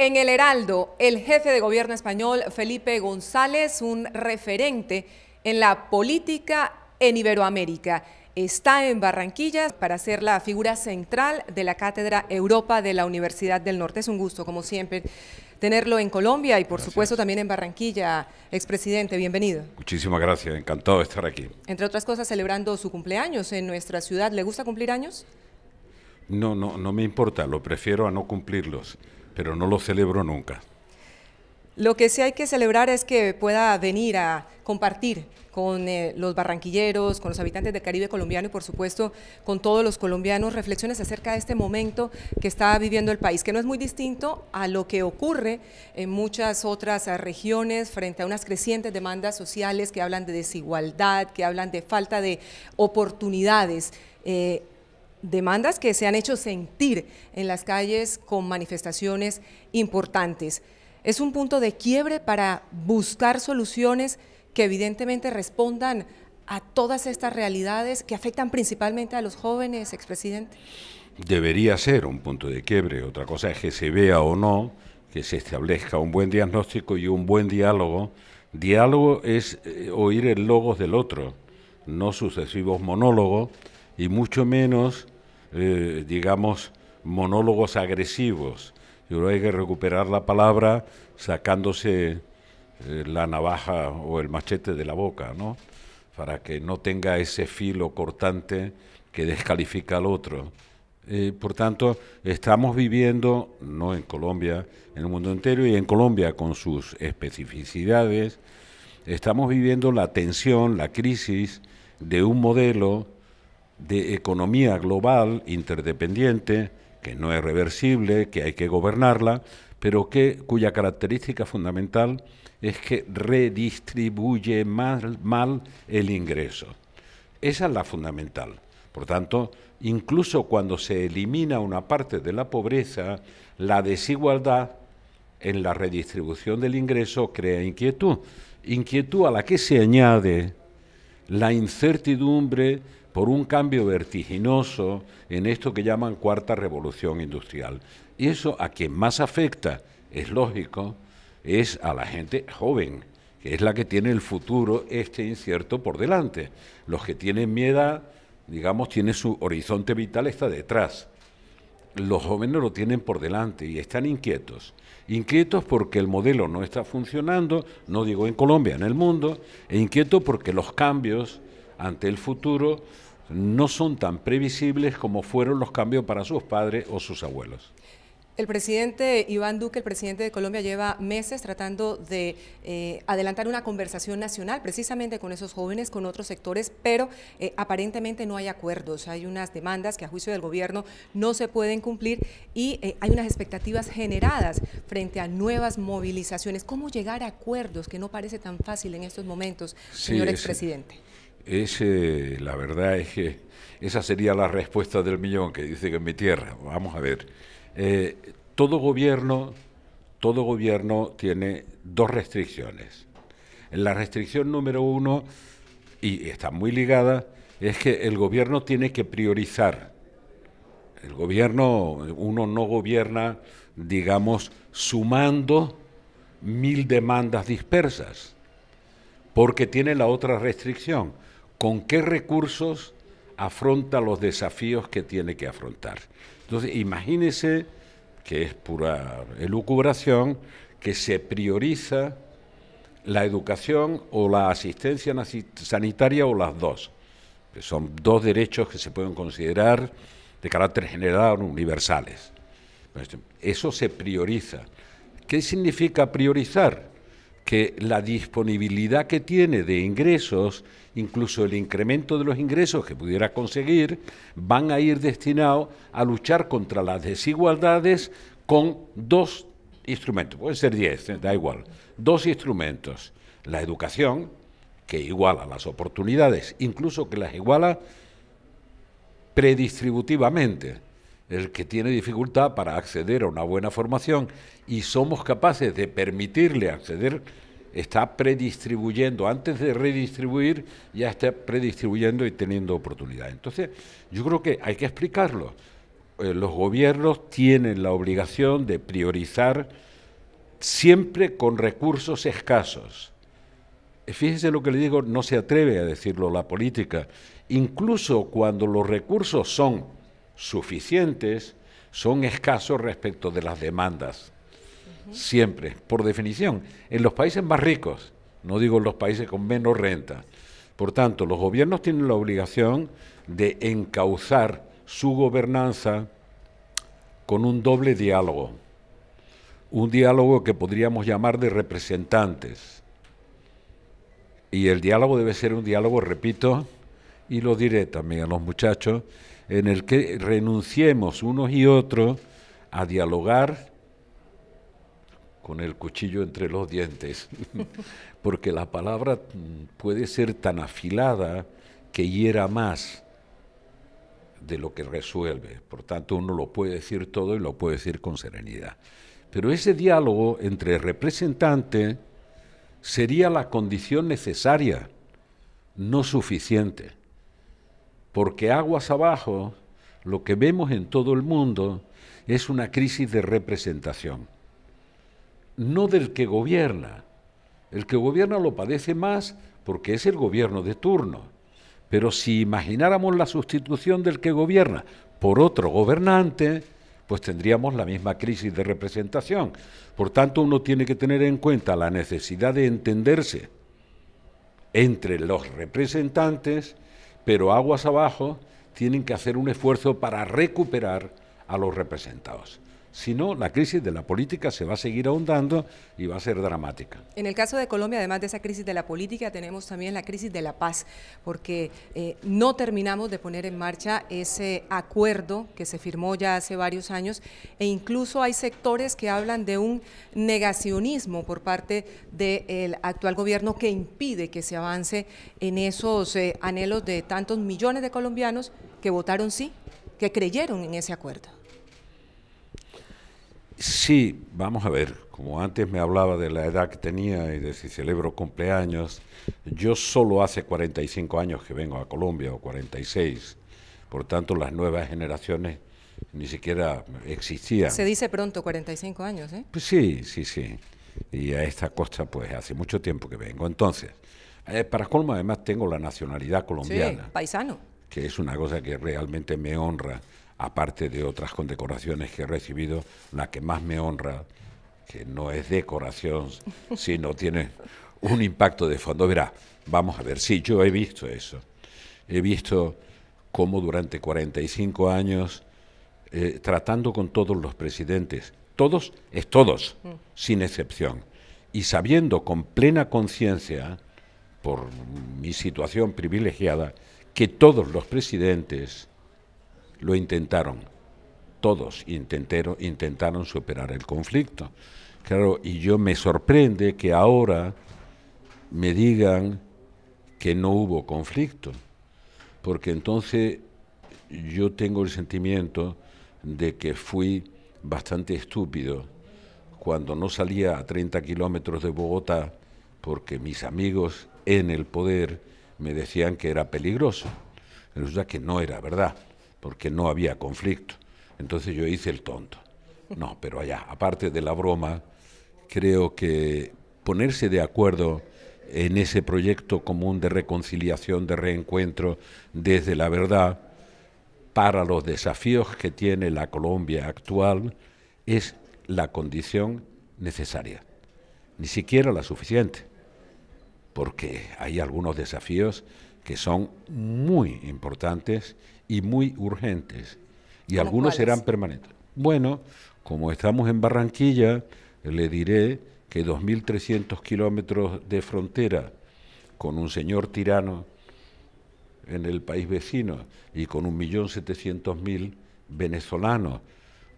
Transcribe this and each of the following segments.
En el Heraldo, el jefe de gobierno español, Felipe González, un referente en la política en Iberoamérica, está en Barranquilla para ser la figura central de la Cátedra Europa de la Universidad del Norte. Es un gusto, como siempre, tenerlo en Colombia y, por supuesto, también en Barranquilla. Expresidente, bienvenido. Muchísimas gracias, encantado de estar aquí. Entre otras cosas, celebrando su cumpleaños en nuestra ciudad. ¿Le gusta cumplir años? No, no, no me importa, lo prefiero a no cumplirlos pero no lo celebro nunca. Lo que sí hay que celebrar es que pueda venir a compartir con eh, los barranquilleros, con los habitantes del Caribe colombiano y por supuesto con todos los colombianos reflexiones acerca de este momento que está viviendo el país, que no es muy distinto a lo que ocurre en muchas otras eh, regiones frente a unas crecientes demandas sociales que hablan de desigualdad, que hablan de falta de oportunidades. Eh, demandas que se han hecho sentir en las calles con manifestaciones importantes. Es un punto de quiebre para buscar soluciones que evidentemente respondan a todas estas realidades que afectan principalmente a los jóvenes, expresidente? Debería ser un punto de quiebre. Otra cosa es que se vea o no, que se establezca un buen diagnóstico y un buen diálogo. Diálogo es eh, oír el logos del otro, no sucesivos monólogos y mucho menos, eh, digamos, monólogos agresivos. Yo creo hay que recuperar la palabra sacándose eh, la navaja o el machete de la boca, ¿no? Para que no tenga ese filo cortante que descalifica al otro. Eh, por tanto, estamos viviendo, no en Colombia, en el mundo entero y en Colombia con sus especificidades, estamos viviendo la tensión, la crisis de un modelo de economía global interdependiente, que no es reversible, que hay que gobernarla, pero que, cuya característica fundamental es que redistribuye mal, mal el ingreso. Esa es la fundamental. Por tanto, incluso cuando se elimina una parte de la pobreza, la desigualdad en la redistribución del ingreso crea inquietud. Inquietud a la que se añade la incertidumbre por un cambio vertiginoso en esto que llaman cuarta revolución industrial. Y eso a quien más afecta, es lógico, es a la gente joven, que es la que tiene el futuro, este incierto, por delante. Los que tienen miedo, digamos, tiene su horizonte vital, está detrás los jóvenes lo tienen por delante y están inquietos. Inquietos porque el modelo no está funcionando, no digo en Colombia, en el mundo, e inquietos porque los cambios ante el futuro no son tan previsibles como fueron los cambios para sus padres o sus abuelos. El presidente Iván Duque, el presidente de Colombia, lleva meses tratando de eh, adelantar una conversación nacional precisamente con esos jóvenes, con otros sectores, pero eh, aparentemente no hay acuerdos. Hay unas demandas que a juicio del gobierno no se pueden cumplir y eh, hay unas expectativas generadas frente a nuevas movilizaciones. ¿Cómo llegar a acuerdos que no parece tan fácil en estos momentos, señor expresidente? Es, la verdad es que esa sería la respuesta del millón que dice que en mi tierra. Vamos a ver. Eh, todo gobierno, todo gobierno tiene dos restricciones. La restricción número uno, y está muy ligada, es que el gobierno tiene que priorizar. El gobierno, uno no gobierna, digamos, sumando mil demandas dispersas, porque tiene la otra restricción. ¿Con qué recursos afronta los desafíos que tiene que afrontar. Entonces, imagínese que es pura elucubración, que se prioriza la educación o la asistencia sanitaria o las dos. Que son dos derechos que se pueden considerar de carácter general universales. Pues, eso se prioriza. ¿Qué significa priorizar? que la disponibilidad que tiene de ingresos, incluso el incremento de los ingresos que pudiera conseguir, van a ir destinados a luchar contra las desigualdades con dos instrumentos, pueden ser diez, eh, da igual, dos instrumentos. La educación, que iguala las oportunidades, incluso que las iguala predistributivamente el que tiene dificultad para acceder a una buena formación y somos capaces de permitirle acceder, está predistribuyendo, antes de redistribuir, ya está predistribuyendo y teniendo oportunidad. Entonces, yo creo que hay que explicarlo. Eh, los gobiernos tienen la obligación de priorizar siempre con recursos escasos. Eh, fíjese lo que le digo, no se atreve a decirlo la política. Incluso cuando los recursos son suficientes son escasos respecto de las demandas. Siempre, por definición, en los países más ricos, no digo en los países con menos renta. Por tanto, los gobiernos tienen la obligación de encauzar su gobernanza con un doble diálogo. Un diálogo que podríamos llamar de representantes. Y el diálogo debe ser un diálogo, repito, y lo diré también a los muchachos, en el que renunciemos unos y otros a dialogar con el cuchillo entre los dientes, porque la palabra mm, puede ser tan afilada que hiera más de lo que resuelve. Por tanto, uno lo puede decir todo y lo puede decir con serenidad. Pero ese diálogo entre representantes sería la condición necesaria, no suficiente porque aguas abajo lo que vemos en todo el mundo es una crisis de representación, no del que gobierna. El que gobierna lo padece más porque es el gobierno de turno. Pero si imagináramos la sustitución del que gobierna por otro gobernante, pues tendríamos la misma crisis de representación. Por tanto, uno tiene que tener en cuenta la necesidad de entenderse entre los representantes pero aguas abajo tienen que hacer un esfuerzo para recuperar a los representados. Si no, la crisis de la política se va a seguir ahondando y va a ser dramática. En el caso de Colombia, además de esa crisis de la política, tenemos también la crisis de la paz, porque eh, no terminamos de poner en marcha ese acuerdo que se firmó ya hace varios años e incluso hay sectores que hablan de un negacionismo por parte del actual gobierno que impide que se avance en esos eh, anhelos de tantos millones de colombianos que votaron sí, que creyeron en ese acuerdo. Sí, vamos a ver, como antes me hablaba de la edad que tenía y de si celebro cumpleaños, yo solo hace 45 años que vengo a Colombia, o 46, por tanto las nuevas generaciones ni siquiera existían. Se dice pronto, 45 años, ¿eh? Pues sí, sí, sí, y a esta costa pues hace mucho tiempo que vengo. Entonces, eh, para colmo además tengo la nacionalidad colombiana. Sí, paisano. Que es una cosa que realmente me honra aparte de otras condecoraciones que he recibido, la que más me honra, que no es decoración, sino tiene un impacto de fondo. Verá, vamos a ver, sí, yo he visto eso. He visto cómo durante 45 años, eh, tratando con todos los presidentes, todos es todos, mm. sin excepción, y sabiendo con plena conciencia, por mi situación privilegiada, que todos los presidentes lo intentaron, todos intentaron, superar el conflicto. Claro, y yo me sorprende que ahora me digan que no hubo conflicto, porque entonces yo tengo el sentimiento de que fui bastante estúpido cuando no salía a 30 kilómetros de Bogotá porque mis amigos en el poder me decían que era peligroso. Resulta que no era verdad porque no había conflicto. Entonces yo hice el tonto. No, pero allá, aparte de la broma, creo que ponerse de acuerdo en ese proyecto común de reconciliación, de reencuentro, desde la verdad, para los desafíos que tiene la Colombia actual, es la condición necesaria, ni siquiera la suficiente, porque hay algunos desafíos que son muy importantes y muy urgentes, y algunos serán permanentes. Bueno, como estamos en Barranquilla, le diré que 2.300 kilómetros de frontera con un señor tirano en el país vecino y con 1.700.000 venezolanos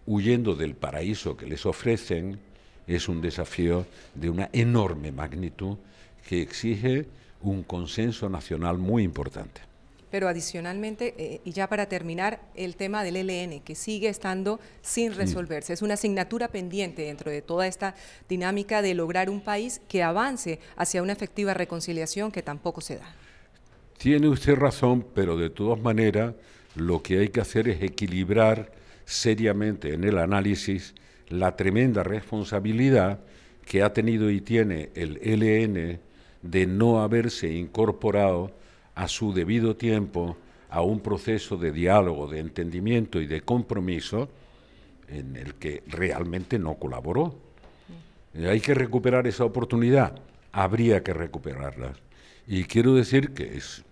huyendo del paraíso que les ofrecen, es un desafío de una enorme magnitud que exige un consenso nacional muy importante. Pero adicionalmente, eh, y ya para terminar, el tema del LN, que sigue estando sin resolverse. Es una asignatura pendiente dentro de toda esta dinámica de lograr un país que avance hacia una efectiva reconciliación que tampoco se da. Tiene usted razón, pero de todas maneras lo que hay que hacer es equilibrar seriamente en el análisis la tremenda responsabilidad que ha tenido y tiene el LN de no haberse incorporado a su debido tiempo a un proceso de diálogo, de entendimiento y de compromiso en el que realmente no colaboró. Mm. Hay que recuperar esa oportunidad, habría que recuperarla. Y quiero decir que es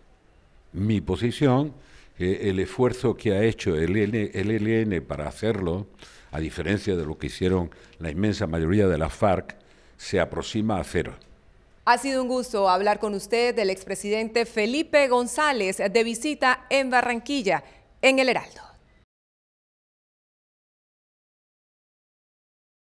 mi posición, que el esfuerzo que ha hecho el, ELN para hacerlo, a diferencia de lo que hicieron la inmensa mayoría de las FARC, se aproxima a cero. Ha sido un gusto hablar con usted del expresidente Felipe González de visita en Barranquilla, en El Heraldo.